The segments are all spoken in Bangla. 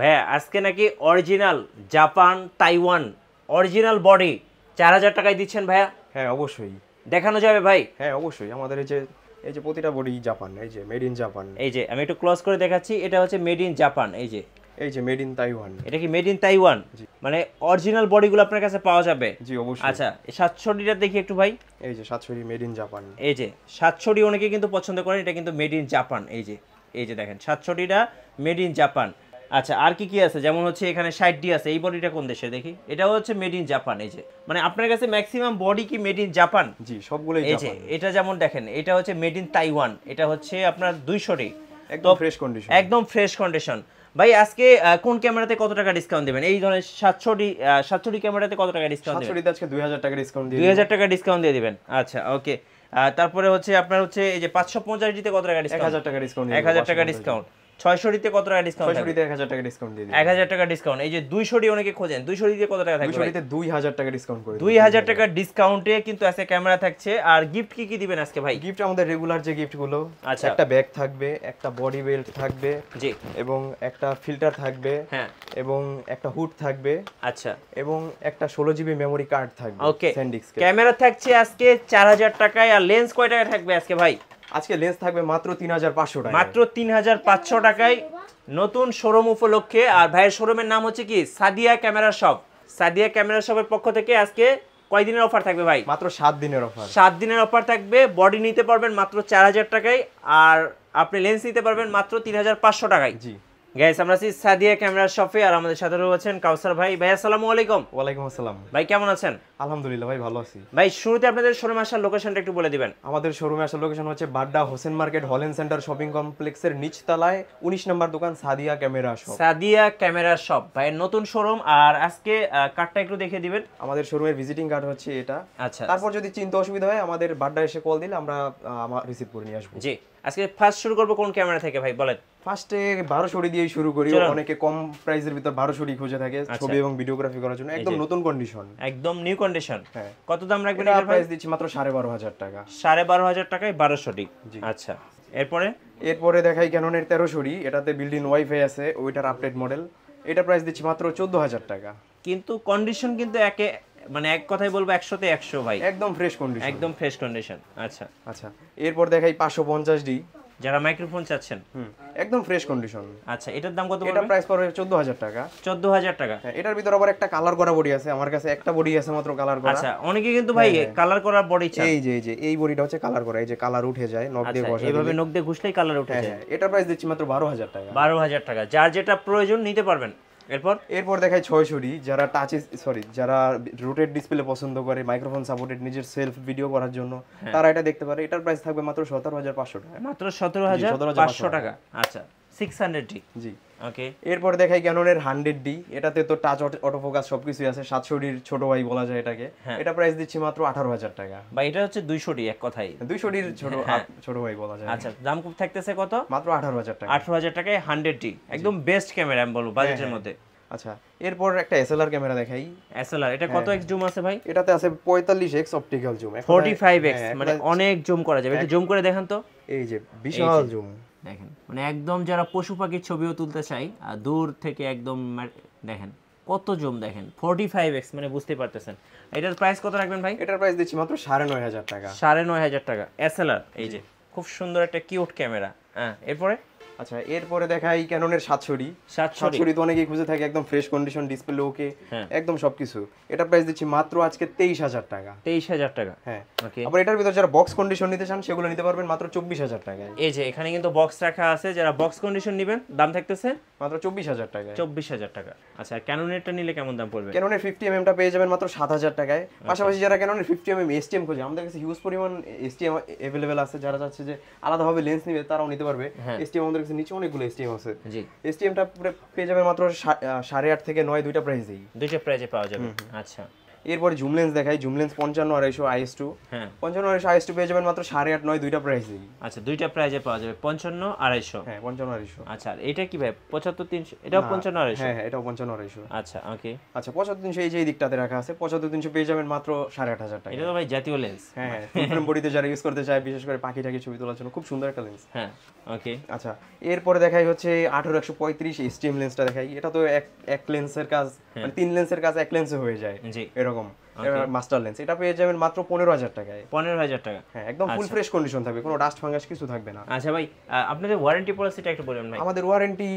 ভাইয়া আজকে নাকি original Japan Taiwan original body চার হাজার টাকায় দিচ্ছেন ভাইয়া হ্যাঁ অবশ্যই দেখানো যাবে ভাই হ্যাঁ অবশ্যই আমাদের এই যে এই যে প্রতিটা বডি জাপান এই যে মেড ইন জাপান এই যে আমি একটু ক্লোজ করে দেখাচ্ছি এটা হচ্ছে মেড ইন জাপান এই যে এই যে মেড ইন তাইওয়ান এটা কি মেড ইন তাইওয়ান মানে অরিজিনাল বডিগুলো আপনার কাছে পাওয়া যাবে জি অবশ্যই আচ্ছা এই সাতষট্টিটা দেখি একটু ভাই এই যে সাতষট্টি মেড ইন জাপান এই যে সাতষট্টি অনেকে কিন্তু পছন্দ করেন এটা কিন্তু মেড ইন জাপান এই যে এই যে দেখেন সাতষট্টিটা মেড ইন জাপান আচ্ছা আর কি কি আছে যেমন হচ্ছে এখানে সাইড ডি আছে এই বডিটা কোন দেশে দেখি এটা হচ্ছে মেড ইন জাপান এই যে মানে আপনার কাছে ম্যাক্সিমাম বডি কি মেড ইন জাপান জি সবগুলো এই যে এটা যেমন দেখেন এটা হচ্ছে মেড ইন তাইওয়ান এটা হচ্ছে আপনার দুইশোটি একদম ফ্রেশ কন্ডিশন একদম ফ্রেশ কন্ডিশন ভাই আজকে কোন ক্যামেরাতে কত টাকা ডিসকাউন্ট দিবেন এই ধরনের সাতশোটি সাতশোটি ক্যামেরাতে কত টাকা ডিসকাউন্ট দিবেন আজকে দুই হাজার টাকা ডিসকাউন্ট দুই হাজার টাকা ডিসকাউন্ট দিয়ে দিবেন আচ্ছা ওকে তারপরে হচ্ছে আপনার হচ্ছে এই যে পাঁচশো পঞ্চাশটিতে কত টাকা ডিসকাউন্ট এক হাজার টাকা ডিসকাউন্ট এক হাজার টাকা ডিসকাউন্ট ছয়শোটিতে কত টাকা ডিসকাউন্ট এক হাজার টাকা ডিসকাউন্ট দিয়ে এক হাজার টাকা ডিসকাউন্ট এই যে দুইশোটি অনেকে খোঁজেন দুইশোটিতে কত টাকা থাকবে দুইশোটিতে দুই হাজার টাকা ডিসকাউন্ট করে দুই হাজার টাকা ডিসকাউন্টে কিন্তু এসে ক্যামেরা থাকছে আর গিফট কি কি দিবেন আজকে ভাই গিফট আমাদের রেগুলার যে গিফটগুলো আচ্ছা একটা ব্যাগ থাকবে একটা বডি বেল্ট থাকবে জি এবং একটা ফিল্টার থাকবে হ্যাঁ এবং একটা হুড থাকবে আচ্ছা এবং একটা ষোলো জিবি মেমোরি কার্ড থাকবে ওকে ক্যামেরা থাকছে আজকে চার হাজার টাকায় আর লেন্স কয় টাকা থাকবে আজকে ভাই আজকে লেন্স থাকবে মাত্র তিন হাজার পাঁচশো টাকা মাত্র তিন হাজার পাঁচশো টাকায় নতুন শোরুম উপলক্ষে আর ভাইয়ের শোরুমের নাম হচ্ছে কি Sadia camera shop Sadia camera শপের পক্ষ থেকে আজকে কয়দিনের অফার থাকবে ভাই মাত্র সাত দিনের অফার সাত দিনের অফার থাকবে বডি নিতে পারবেন মাত্র চার হাজার টাকায় আর আপনি লেন্স নিতে পারবেন মাত্র তিন হাজার পাঁচশো টাকায় জি গাইস আমরা আছি সাদিয়া ক্যামেরা শপে আর আমাদের সাথে রয়েছেন কাউসার ভাই ভাই আসসালামু আলাইকুম ওয়ালাইকুম আসসালাম ভাই কেমন আছেন আলহামদুলিল্লাহ ভাই ভালো আছি ভাই শুরুতে আপনাদের শোরুমে আসার লোকেশনটা একটু বলে দিবেন আমাদের শোরুমে আসার লোকেশন হচ্ছে Badda Hossain market Holland center shopping কমপ্লেক্সের নিচতলায় 19 নম্বর দোকান Sadia camera shop Sadia camera shop ভাই নতুন শোরুম আর আজকে কার্ডটা একটু দেখে দিবেন আমাদের শোরুমের ভিজিটিং কার্ড হচ্ছে এটা আচ্ছা তারপর যদি চিন্তা অসুবিধা হয় আমাদের বাড্ডা এসে কল দিলে আমরা রিসিভ করে নিয়ে আসবো জি আজকে ফার্স্ট শুরু করবো কোন ক্যামেরা থেকে ভাই বলেন ফার্স্টে বারোশোটি দিয়ে শুরু করি অনেকে কম প্রাইসের ভিতর বারোশোটি খুঁজে থাকে আচ্ছা। ছবি এবং ভিডিওগ্রাফি করার জন্য একদম নতুন কন্ডিশন একদম নিউ কন্ডিশন হ্যাঁ। কত দাম রাখবেন এর প্রাইস দিচ্ছি মাত্র সাড়ে বারো হাজার টাকা সাড়ে বারো হাজার টাকায় বারোশোটি আচ্ছা এরপরে এরপরে দেখাই ক্যাননের তেরোশোটি এটাতে বিল্ডিং ওয়াইফাই আছে ওইটার আপডেট মডেল এটা প্রাইস দিচ্ছি মাত্র চোদ্দ হাজার টাকা কিন্তু কন্ডিশন কিন্তু একে মানে এক কথাই বলবো একশোতে একশো ভাই একদম ফ্রেশ কন্ডিশন একদম ফ্রেশ কন্ডিশন আচ্ছা আচ্ছা এরপর দেখাই পাঁচশো পঞ্চাশ ডি যারা মাইক্রোফোন চাচ্ছেন একদম ফ্রেশ কন্ডিশন আচ্ছা এটার দাম কত এটা প্রাইস পড়বে 14000 টাকা 14000 টাকা হ্যাঁ, এটার ভিতর আবার একটা কালার করা বডি আছে আমার কাছে একটা বডি আছে মাত্র কালার করা আচ্ছা অনেকে কিন্তু ভাই কালার হ্যাঁ, হ্যাঁ। করা বডি চায় এই যে এই যে এই বডিটা হচ্ছে কালার করা এই যে কালার উঠে যায় নখ দিয়ে আচ্ছা, বসে এইভাবে নখ দিয়ে ঘুষলেই কালার উঠে যায় এটা প্রাইস দিচ্ছি মাত্র 12000 টাকা 12000 টাকা যার যেটা প্রয়োজন নিতে পারবেন এরপর এরপর দেখায় সরি যারা টাচ সরি যারা রুটেড ডিসপ্লে পছন্দ করে মাইক্রোফোন সাপোর্টেড নিজের সেলফ ভিডিও করার জন্য হ্যাঁ। তারা এটা দেখতে পারে এটার প্রাইস থাকবে মাত্র সতেরো হাজার পাঁচশো টাকা মাত্র সতেরো হাজার পাঁচশো টাকা আচ্ছা 600D জি ওকে এরপর দেখাই ক্যাননের 100D এটাতে তো টাচ অটো ফোকাস সবকিছুই আছে 700D এর ছোট ভাই বলা যায় এটাকে হ্যাঁ। এটা প্রাইস দিচ্ছি মাত্র 18000 টাকা বা এটা হচ্ছে 200D এক কথাই 200D এর ছোট হ্যাঁ। ছোট ভাই বলা যায় আচ্ছা দাম খুব থাকতেছে কত মাত্র 18000 টাকা 18000 টাকায় 100D একদম বেস্ট ক্যামেরা আমি বলবো বাজেটের হ্যাঁ, মধ্যে আচ্ছা এরপর একটা এসএলআর ক্যামেরা দেখাই এসএলআর এটা কত এক্স জুম আছে ভাই এটাতে আছে 45x অপটিক্যাল জুম 45x মানে অনেক জুম করা যাবে একটু জুম করে দেখান তো এই যে বিশাল জুম দেখেন মানে একদম যারা পশু পাখির ছবিও তুলতে চাই আর দূর থেকে একদম দেখেন কত জুম দেখেন ফোরটি ফাইভ এক্স মানে বুঝতে পারতেছেন এটার প্রাইস কত রাখবেন ভাই এটার প্রাইস দিচ্ছি মাত্র সাড়ে নয় হাজার টাকা সাড়ে নয় হাজার টাকা এস এই যে খুব সুন্দর একটা কিউট ক্যামেরা হ্যাঁ এরপরে আচ্ছা এরপরে দেখাই ক্যাননের সাতশোরি সাতশোরি তো অনেকেই খুঁজে থাকে একদম ফ্রেশ কন্ডিশন ডিসপ্লে ওকে একদম সবকিছু এটা প্রাইস দিচ্ছি মাত্র আজকে তেইশ হাজার টাকা তেইশ হাজার টাকা হ্যাঁ আবার এটার ভিতর যারা বক্স কন্ডিশন নিতে চান সেগুলো নিতে পারবেন মাত্র চব্বিশ হাজার টাকা এই যে এখানে কিন্তু বক্স রাখা আছে যারা বক্স কন্ডিশন নেবেন দাম থাকতেছে মাত্র চব্বিশ হাজার টাকা চব্বিশ হাজার টাকা আচ্ছা ক্যানোনেরটা নিলে কেমন দাম পড়বে ক্যানোনের ফিফটি এম এমটা পেয়ে যাবেন মাত্র সাত হাজার টাকায় আচ্ছা। পাশাপাশি যারা ক্যানোনের fifty M M S T M খোঁজে আমাদের কাছে হিউজ পরিমাণ এস টি এম অ্যাভেলেবেল আছে যারা চাচ্ছে যে আলাদাভাবে লেন্স নিবে তারাও নিতে পারবে এস টি এম আমাদের কাছে আছে নিচে অনেকগুলো এসটিএম আছে জি এসটিএমটা পেয়ে যাবেন মাত্র সাড়ে আট থেকে নয় দুইটা দেই দুইটা প্রাইজে পাওয়া যাবে আচ্ছা এরপরে জুম লেন্স দেখাই জুম লেন্স পঞ্চান্ন আড়াইশো আইএস টু হ্যাঁ পঞ্চান্ন আড়াইশো আইএস টু পেয়ে যাবেন মাত্র সাড়ে আট নয় দুইটা প্রাইসে আচ্ছা দুইটা প্রাইজে পাওয়া যাবে পঞ্চান্ন আড়াইশো হ্যাঁ পঞ্চান্ন আড়াইশো আচ্ছা এটা কি ভাই পঁচাত্তর তিনশো এটাও পঞ্চান্ন আড়াইশো হ্যাঁ, হ্যাঁ এটাও পঞ্চান্ন আড়াইশো আচ্ছা ওকে আচ্ছা পঁচাত্তর তিনশো এই যে এই দিকটাতে রাখা আছে পঁচাত্তর তিনশো পেয়ে যাবেন মাত্র সাড়ে আট হাজার টাকা এটা ভাই জাতীয় লেন্স হ্যাঁ, হ্যাঁ ফ্রেম বডিতে যারা ইউজ করতে চায় বিশেষ করে পাখি টাকি ছবি তোলার জন্য খুব সুন্দর একটা লেন্স হ্যাঁ ওকে আচ্ছা এরপরে দেখাই হচ্ছে আঠারো একশো পঁয়ত্রিশ এস স্টিম লেন্সটা দেখাই এটা তো এক এক লেন্সের কাজ হ্যাঁ। মানে তিন লেন্সের কাজ এক লেন্সে হয়ে যায় এরকম como মাস্টার লেন্স এটা পেয়ে যাবেন মাত্র পনেরো হাজার টাকায় পনেরো হাজার টাকা হ্যাঁ একদম ফুল ফ্রেশ কন্ডিশন থাকবে কোনো ডাস্ট ফাঙ্গাস কিছু থাকবে না আচ্ছা ভাই আপনাদের ওয়ারেন্টি পলিসিটা একটু বলবেন ভাই আমাদের ওয়ারেন্টি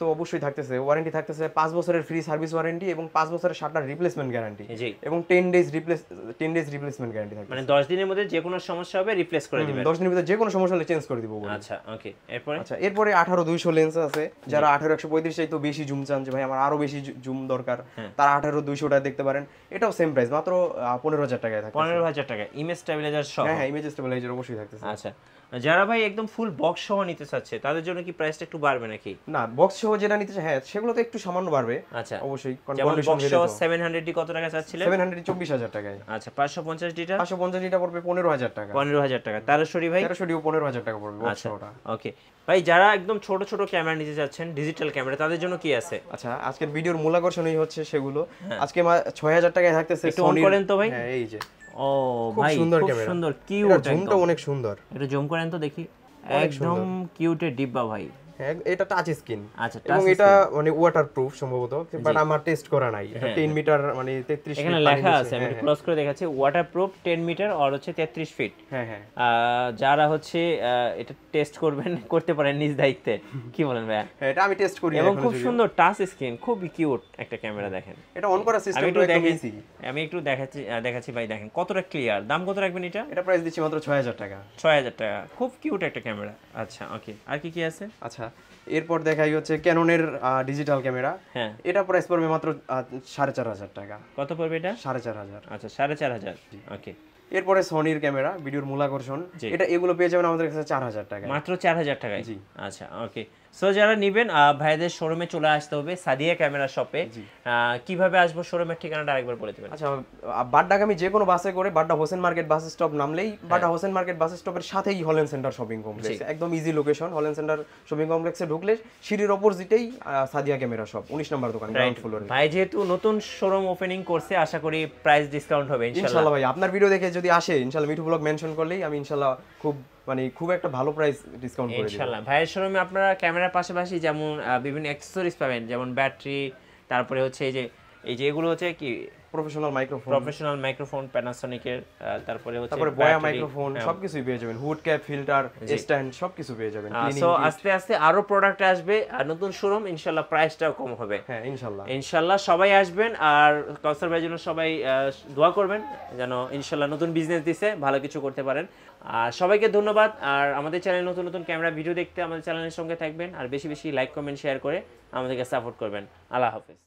তো অবশ্যই থাকতেছে ওয়ারেন্টি থাকতেছে পাঁচ বছরের ফ্রি সার্ভিস ওয়ারেন্টি এবং পাঁচ বছরের শাটার রিপ্লেসমেন্ট গ্যারান্টি এবং ten days replace ten days replacement guarantee থাকবে মানে দশ দিনের মধ্যে যে কোনো সমস্যা হবে রিপ্লেস করে দিবেন দশ দিনের মধ্যে যে কোনো সমস্যা হলে চেঞ্জ করে দিব আচ্ছা ওকে এরপরে আচ্ছা এরপরে আঠারো দুইশো লেন্স আছে যারা আঠারো একশো পঁয়ত্রিশ তো বেশি জুম চান যে ভাই আমার আরো বেশি জুম দরকার হ্যাঁ। তারা আঠারো দুইশোটা দেখতে পারেন এটাও সেম প্রাইস মাত্র পনেরো হাজার টাকায় থাকে পনেরো হাজার টাকা ইমেজ স্টেবিলাইজার সহ হ্যাঁ ইমেজ হ্যাঁ, স্টেবিলাইজার অবশ্যই থাকতেছে আচ্ছা যারা ভাই একদম ফুল বক্স সহ নিতে চাচ্ছে তাদের জন্য কি প্রাইসটা একটু বাড়বে নাকি না বক্স সহ যেটা নিতে হ্যাঁ সেগুলো তো একটু সামান্য বাড়বে আচ্ছা অবশ্যই সেভেন হান্ড্রেড কত টাকা ডি সেভেন হান্ড্রেড চব্বিশ হাজার 24000 টাকায় আচ্ছা 550 ডিটা পঞ্চাশ ডিটা পড়বে পনেরো হাজার টাকা পনেরো হাজার টাকা 1300 ডি ভাই 1300 পনেরো হাজার টাকা পড়বে আচ্ছা সহটা ওকে ভাই যারা একদম ছোট ছোট ক্যামেরা নিতে যাচ্ছেন ডিজিটাল ক্যামেরা তাদের জন্য কি আছে আচ্ছা আজকের ভিডিওর মূল আকর্ষণই হচ্ছে সেগুলো হ্যাঁ। আজকে 6000 টাকায় থাকতেছে একটু অন করেন তো ভাই হ্যাঁ এই যে ও ভাই সুন্দর ক্যামেরা সুন্দর কিউট জুমটা অনেক সুন্দর এটা জুম করেন তো দেখি একদম কিউটে ডিব্বা ভাই হ্যাঁ এটা টাচ স্ক্রিন আচ্ছা এবং এটা মানে ওয়াটারপ্রুফ সম্ভবত বাট আমার টেস্ট করা নাই 10 মিটার হ্যাঁ, হ্যাঁ। মানে 33 এখানে লেখা আছে আমি হ্যাঁ, ক্লোজ করে দেখাচ্ছি ওয়াটারপ্রুফ 10 মিটার আর হচ্ছে 33 ফিট হ্যাঁ হ্যাঁ যারা হচ্ছে এটা টেস্ট করবেন করতে পারেন নিজ দায়িত্বে কি বলেন ভাই এটা আমি টেস্ট করি এবং খুব সুন্দর টাচ স্ক্রিন খুব কিউট একটা ক্যামেরা দেখেন এটা অন করা সিস্টেম একটু দেখাচ্ছি আমি একটু দেখাচ্ছি দেখাচ্ছি ভাই দেখেন কতটা ক্লিয়ার দাম কত রাখবেন এটা এটা প্রাইস দিচ্ছি মাত্র 6000 টাকা 6000 টাকা খুব কিউট একটা ক্যামেরা আচ্ছা ওকে আর কি কি আছে আচ্ছা এরপর দেখাই হচ্ছে ক্যাননের ডিজিটাল ক্যামেরা হ্যাঁ এটা প্রাইস পড়বে মাত্র সাড়ে চার হাজার টাকা কত পড়বে এটা সাড়ে চার হাজার আচ্ছা সাড়ে চার হাজার ওকে এরপরে সনির ক্যামেরা ভিডিওর মূলাকর্ষণ এটা এগুলো পেয়ে যাবেন আমাদের কাছে চার হাজার টাকা মাত্র চার হাজার টাকায় জি আচ্ছা ওকে সো যারা নেবেন ভাইদের শোরুমে চলে আসতে হবে সাদিয়া ক্যামেরা শপে কিভাবে আসবো শোরুমের ঠিকানাটা একবার বলে দেবেন আচ্ছা বাড্ডা আমি যে কোনো বাসে করে Badda Hossain market bus stop নামলেই হ্যাঁ। বাড্ডা হোসেন মার্কেট বাস স্টপের সাথেই হলেন সেন্টার শপিং কমপ্লেক্স একদম easy location Holland center shopping কমপ্লেক্সে ঢুকলে সিঁড়ির অপোজিটেই সাদিয়া ক্যামেরা শপ উনিশ নম্বর দোকান গ্রাউন্ড ফ্লোর ভাই যেহেতু নতুন শোরুম ওপেনিং করছে আশা করি প্রাইস ডিসকাউন্ট হবে ইনশাল্লাহ ভাই আপনার ভিডিও দেখে যদি আসে ইনশাল্লাহ মিঠু ব্লগ মেনশন করলেই আমি ইনশাল্লাহ খুব মানে খুব একটা ভালো প্রাইস ডিসকাউন্ট করে ইনশাআল্লাহ ভাইয়ের শোরুমে আপনারা ক্যামেরার পাশাপাশি যেমন বিভিন্ন অ্যাকসেসরিজ পাবেন যেমন ব্যাটারি তারপরে হচ্ছে এই যে এই যে এগুলো হচ্ছে কি প্রফেশনাল মাইক্রোফোন প্রফেশনাল মাইক্রোফোন তারপরে হচ্ছে তারপরে বয়া হ্যাঁ। মাইক্রোফোন সবকিছুই পেয়ে যাবেন হুড ক্যাপ ফিল্টার স্ট্যান্ড সবকিছু পেয়ে যাবেন সো আস্তে আস্তে আরো প্রোডাক্ট আসবে আর নতুন শোরুম ইনশাআল্লাহ প্রাইসটাও কম হবে হ্যাঁ ইনশাআল্লাহ ইনশাআল্লাহ সবাই আসবেন আর কাউসার ভাইয়ের জন্য সবাই দোয়া করবেন যেন ইনশাআল্লাহ নতুন বিজনেস দিছে ভালো কিছু করতে পারেন আর সবাইকে ধন্যবাদ আর আমাদের চ্যানেল নতুন নতুন ক্যামেরা ভিডিও দেখতে আমাদের চ্যানেলের সঙ্গে থাকবেন আর বেশি বেশি লাইক কমেন্ট শেয়ার করে আমাদেরকে সাপোর্ট করবেন আল্লাহ হাফেজ